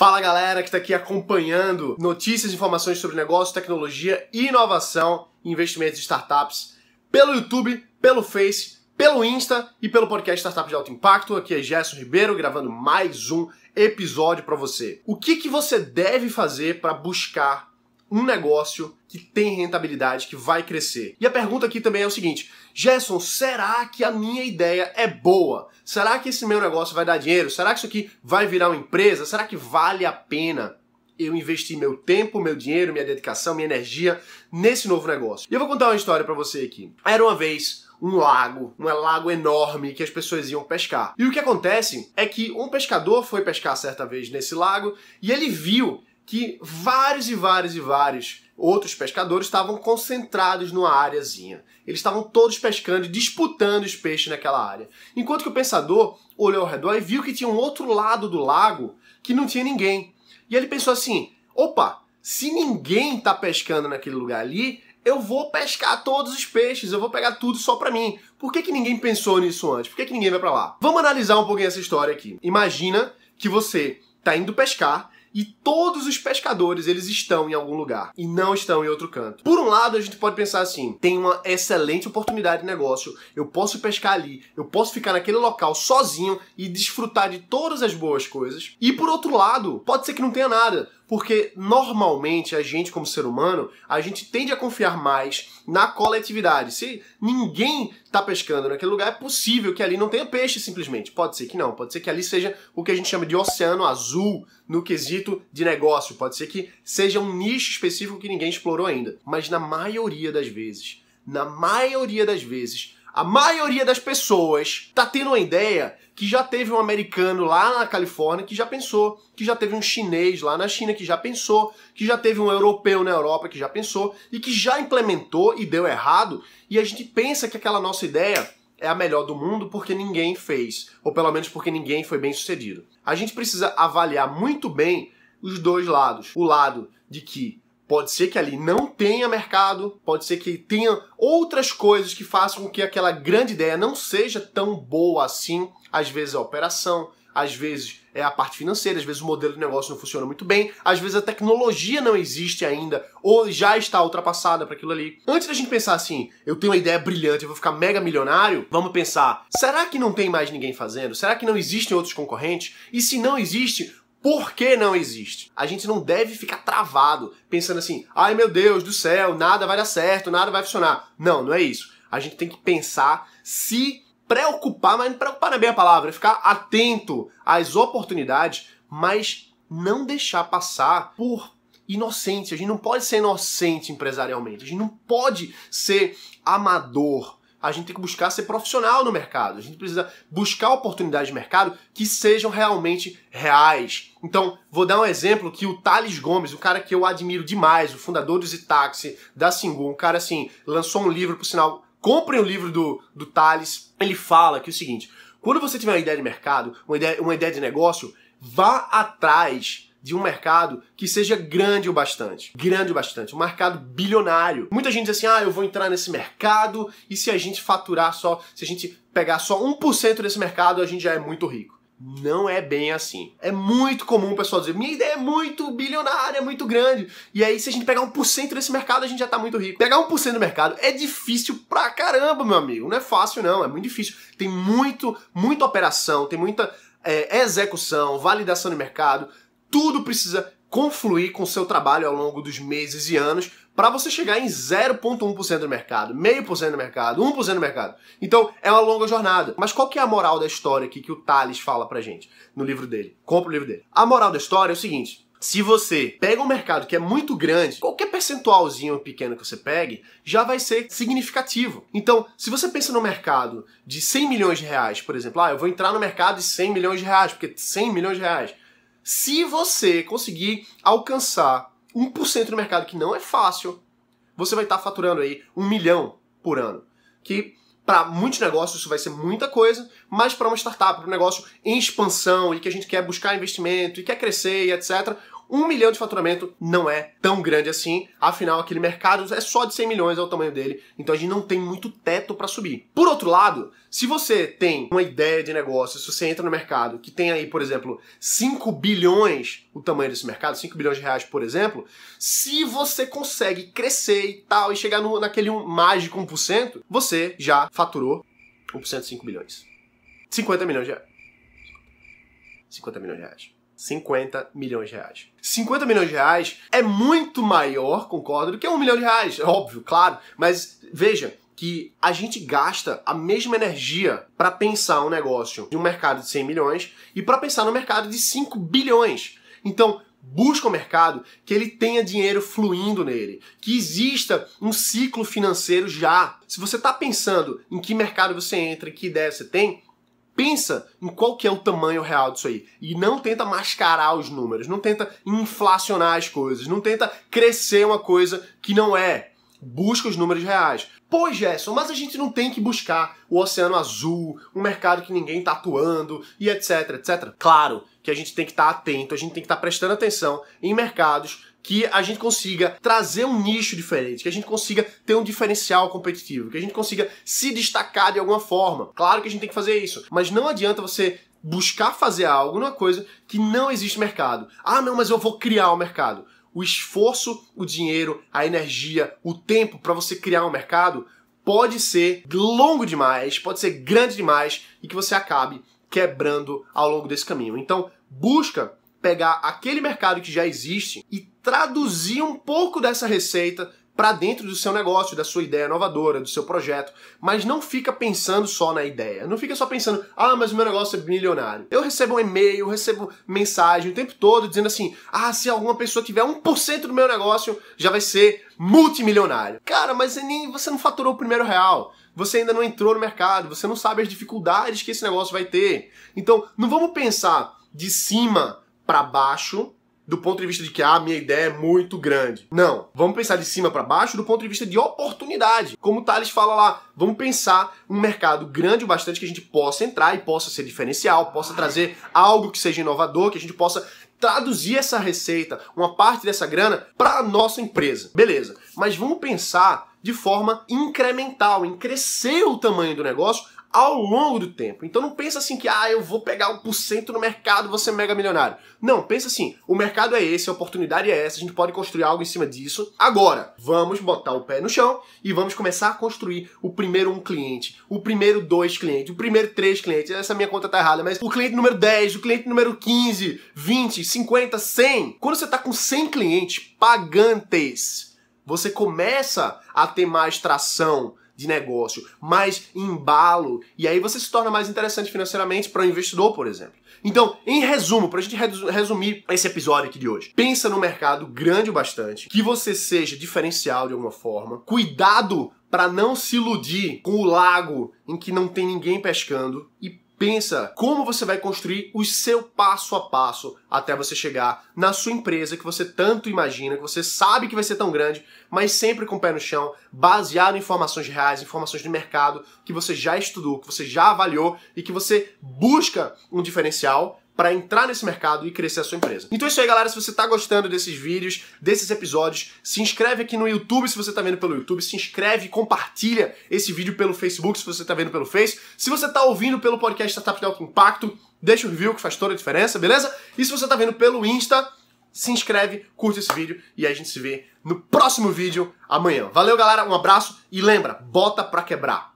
Fala galera que está aqui acompanhando notícias e informações sobre negócio, tecnologia, inovação investimentos e startups pelo YouTube, pelo Face, pelo Insta e pelo podcast Startup de Alto Impacto. Aqui é Gerson Ribeiro gravando mais um episódio para você. O que, que você deve fazer para buscar um negócio que tem rentabilidade, que vai crescer. E a pergunta aqui também é o seguinte: Gerson, será que a minha ideia é boa? Será que esse meu negócio vai dar dinheiro? Será que isso aqui vai virar uma empresa? Será que vale a pena? Eu investir meu tempo, meu dinheiro, minha dedicação, minha energia nesse novo negócio. E eu vou contar uma história para você aqui. Era uma vez um lago, um lago enorme que as pessoas iam pescar. E o que acontece é que um pescador foi pescar certa vez nesse lago e ele viu que vários e vários e vários outros pescadores estavam concentrados numa áreazinha. Eles estavam todos pescando e disputando os peixes naquela área. Enquanto que o pensador olhou ao redor e viu que tinha um outro lado do lago que não tinha ninguém. E ele pensou assim: opa, se ninguém está pescando naquele lugar ali, eu vou pescar todos os peixes, eu vou pegar tudo só para mim. Por que, que ninguém pensou nisso antes? Por que, que ninguém vai para lá? Vamos analisar um pouquinho essa história aqui. Imagina que você tá indo pescar e todos os pescadores eles estão em algum lugar e não estão em outro canto. Por um lado, a gente pode pensar assim: tem uma excelente oportunidade de negócio, eu posso pescar ali, eu posso ficar naquele local sozinho e desfrutar de todas as boas coisas. E por outro lado, pode ser que não tenha nada. Porque normalmente a gente, como ser humano, a gente tende a confiar mais na coletividade. Se ninguém está pescando naquele lugar, é possível que ali não tenha peixe simplesmente. Pode ser que não, pode ser que ali seja o que a gente chama de oceano azul no quesito de negócio. Pode ser que seja um nicho específico que ninguém explorou ainda. Mas na maioria das vezes, na maioria das vezes, a maioria das pessoas tá tendo uma ideia que já teve um americano lá na Califórnia que já pensou, que já teve um chinês lá na China que já pensou, que já teve um europeu na Europa que já pensou e que já implementou e deu errado, e a gente pensa que aquela nossa ideia é a melhor do mundo porque ninguém fez, ou pelo menos porque ninguém foi bem sucedido. A gente precisa avaliar muito bem os dois lados. O lado de que Pode ser que ali não tenha mercado, pode ser que tenha outras coisas que façam com que aquela grande ideia não seja tão boa assim. Às vezes é a operação, às vezes é a parte financeira, às vezes o modelo de negócio não funciona muito bem, às vezes a tecnologia não existe ainda ou já está ultrapassada para aquilo ali. Antes da gente pensar assim, eu tenho uma ideia brilhante, eu vou ficar mega milionário, vamos pensar, será que não tem mais ninguém fazendo? Será que não existem outros concorrentes? E se não existe, por que não existe? A gente não deve ficar travado pensando assim: ai meu Deus do céu, nada vai dar certo, nada vai funcionar. Não, não é isso. A gente tem que pensar, se preocupar, mas não preocupar na é bem a palavra, ficar atento às oportunidades, mas não deixar passar por inocência. A gente não pode ser inocente empresarialmente, a gente não pode ser amador a gente tem que buscar ser profissional no mercado. A gente precisa buscar oportunidades de mercado que sejam realmente reais. Então, vou dar um exemplo que o Thales Gomes, o cara que eu admiro demais, o fundador do Zitaxi, da Singu, um cara assim, lançou um livro, por sinal, comprem o livro do, do Thales. Ele fala que é o seguinte: quando você tiver uma ideia de mercado, uma ideia, uma ideia de negócio, vá atrás de um mercado que seja grande o bastante. Grande o bastante. Um mercado bilionário. Muita gente diz assim: ah, eu vou entrar nesse mercado e se a gente faturar só, se a gente pegar só 1% desse mercado, a gente já é muito rico. Não é bem assim. É muito comum o pessoal dizer: minha ideia é muito bilionária, é muito grande. E aí, se a gente pegar 1% desse mercado, a gente já tá muito rico. Pegar 1% do mercado é difícil pra caramba, meu amigo. Não é fácil, não. É muito difícil. Tem muito, muita operação, tem muita é, execução, validação de mercado tudo precisa confluir com o seu trabalho ao longo dos meses e anos para você chegar em 0,1% do mercado, meio por cento do mercado, 1% do mercado. Então, é uma longa jornada. Mas qual que é a moral da história aqui que o Thales fala pra gente no livro dele? Compra o livro dele. A moral da história é o seguinte: se você pega um mercado que é muito grande, qualquer percentualzinho pequeno que você pegue já vai ser significativo. Então, se você pensa no mercado de 100 milhões de reais, por exemplo, ah, eu vou entrar no mercado de 100 milhões de reais, porque 100 milhões de reais se você conseguir alcançar 1% do mercado, que não é fácil, você vai estar tá faturando aí um milhão por ano. Que para muitos negócios isso vai ser muita coisa, mas para uma startup, para um negócio em expansão e que a gente quer buscar investimento e quer crescer e etc., um milhão de faturamento não é tão grande assim, afinal aquele mercado é só de 100 milhões é o tamanho dele, então a gente não tem muito teto para subir. Por outro lado, se você tem uma ideia de negócio, se você entra no mercado que tem aí, por exemplo, 5 bilhões o tamanho desse mercado, 5 bilhões de reais, por exemplo, se você consegue crescer e tal e chegar no, naquele um, mágico 1%, você já faturou 1% de 5 bilhões. 50 milhões de reais. 50 milhões de reais. 50 milhões de reais. 50 milhões de reais é muito maior, concordo, do que 1 milhão de reais, é óbvio, claro, mas veja, que a gente gasta a mesma energia para pensar um negócio de um mercado de 100 milhões e para pensar no mercado de 5 bilhões. Então, busca o um mercado que ele tenha dinheiro fluindo nele, que exista um ciclo financeiro já. Se você está pensando em que mercado você entra e que ideia você tem, pensa em qual que é o tamanho real disso aí e não tenta mascarar os números, não tenta inflacionar as coisas, não tenta crescer uma coisa que não é. Busca os números reais. Pois Gerson, mas a gente não tem que buscar o oceano azul, um mercado que ninguém tá atuando e etc, etc. Claro que a gente tem que estar tá atento, a gente tem que estar tá prestando atenção em mercados que a gente consiga trazer um nicho diferente, que a gente consiga ter um diferencial competitivo, que a gente consiga se destacar de alguma forma. Claro que a gente tem que fazer isso, mas não adianta você buscar fazer algo numa coisa que não existe mercado. Ah, não, mas eu vou criar o um mercado. O esforço, o dinheiro, a energia, o tempo para você criar um mercado pode ser longo demais, pode ser grande demais e que você acabe quebrando ao longo desse caminho. Então, busca pegar aquele mercado que já existe e traduzir um pouco dessa receita para dentro do seu negócio, da sua ideia inovadora, do seu projeto, mas não fica pensando só na ideia. Não fica só pensando, ah, mas o meu negócio é milionário. Eu recebo um e-mail, recebo mensagem o tempo todo dizendo assim: ah, se alguma pessoa tiver 1% do meu negócio, já vai ser multimilionário. Cara, mas é você não faturou o primeiro real. Você ainda não entrou no mercado, você não sabe as dificuldades que esse negócio vai ter. Então, não vamos pensar de cima para baixo do ponto de vista de que ah, a minha ideia é muito grande. Não. Vamos pensar de cima para baixo do ponto de vista de oportunidade. Como o Thales fala lá, vamos pensar um mercado grande o bastante que a gente possa entrar e possa ser diferencial, possa trazer algo que seja inovador, que a gente possa traduzir essa receita, uma parte dessa grana para a nossa empresa. Beleza. Mas vamos pensar de forma incremental, em crescer o tamanho do negócio ao longo do tempo. Então não pensa assim que ah, eu vou pegar porcento no mercado, você ser mega milionário. Não, pensa assim, o mercado é esse, a oportunidade é essa, a gente pode construir algo em cima disso. Agora, vamos botar o pé no chão e vamos começar a construir o primeiro um cliente, o primeiro dois clientes, o primeiro três clientes. Essa minha conta tá errada, mas o cliente número 10, o cliente número 15, 20, 50, 100. Quando você tá com 100 clientes pagantes, você começa a ter mais tração de negócio, mais embalo, e aí você se torna mais interessante financeiramente para o um investidor, por exemplo. Então, em resumo, para a gente resumir esse episódio aqui de hoje, pensa no mercado grande o bastante, que você seja diferencial de alguma forma, cuidado para não se iludir com o lago em que não tem ninguém pescando e Pensa como você vai construir o seu passo a passo até você chegar na sua empresa que você tanto imagina, que você sabe que vai ser tão grande, mas sempre com o pé no chão, baseado em informações reais, informações de mercado que você já estudou, que você já avaliou e que você busca um diferencial para entrar nesse mercado e crescer a sua empresa. Então é isso aí, galera. Se você está gostando desses vídeos, desses episódios, se inscreve aqui no YouTube se você está vendo pelo YouTube, se inscreve e compartilha esse vídeo pelo Facebook se você está vendo pelo Face. Se você está ouvindo pelo podcast Startup de Alto Impacto, deixa o review que faz toda a diferença, beleza? E se você está vendo pelo Insta, se inscreve, curte esse vídeo e a gente se vê no próximo vídeo amanhã. Valeu, galera, um abraço e lembra, bota pra quebrar.